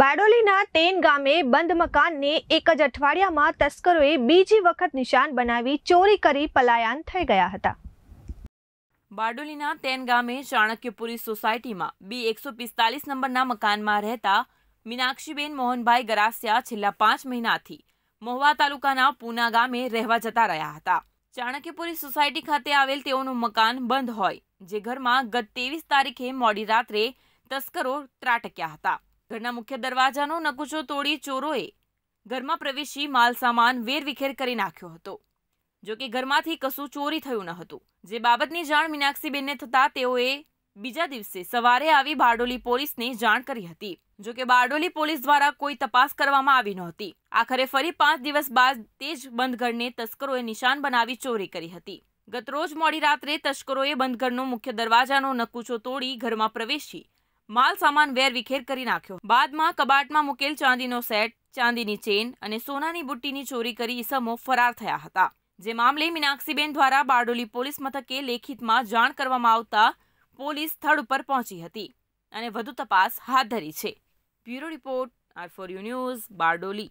બારડોલીના તેન ગામે બંધ મકાનને એક જ અઠવાડિયામાં તસ્કરોએ બીજી વખત નિશાન બનાવી ચોરી કરી પલાયન થઈ ગયા હતા બારડોલીના તેન ગામે ચાણક્યપુરી સોસાયટીમાં બી એકસો પિસ્તાલીસ નંબરના મકાનમાં રહેતા મીનાક્ષીબેન મોહનભાઈ ગરાસિયા છેલ્લા પાંચ મહિનાથી મહુવા તાલુકાના પૂના ગામે રહેવા જતા રહ્યા હતા ચાણક્યપુરી સોસાયટી ખાતે આવેલ તેઓનું મકાન બંધ હોય જે ઘરમાં ગત ત્રેવીસ તારીખે મોડી રાત્રે તસ્કરો ત્રાટક્યા હતા ઘરના મુખ્ય દરવાજાનો નકુચો તોડી ચોરોએ ઘરમાં પ્રવેશી માલ સામાન વેરવિખેર કરી નાખ્યો હતો જો કે ઘરમાંથી કશું ચોરી થયું ન હતું જે બાબતની જાણ મીનાક્ષીબેનને થતાં તેઓએ બીજા દિવસે સવારે આવી બારડોલી પોલીસને જાણ કરી હતી જો કે બારડોલી પોલીસ દ્વારા કોઈ તપાસ કરવામાં આવી નહોતી આખરે ફરી પાંચ દિવસ બાદ તે જ બંધઘરને તસ્કરોએ નિશાન બનાવી ચોરી કરી હતી ગતરોજ મોડી રાત્રે તસ્કરોએ બંધઘરનો મુખ્ય દરવાજાનો નકુચો તોડી ઘરમાં પ્રવેશી માલ સામાન વિખેર કરી નાખ્યો બાદમાં કબાટમાં મુકેલ ચાંદીનો સેટ ચાંદીની ચેન અને સોનાની બુટ્ટીની ચોરી કરી ઇસમો ફરાર થયા હતા જે મામલે મીનાક્ષીબેન દ્વારા બારડોલી પોલીસ મથકે લેખિતમાં જાણ કરવામાં આવતા પોલીસ સ્થળ ઉપર પહોંચી હતી અને વધુ તપાસ હાથ ધરી છે bureau report R four U news Bardoli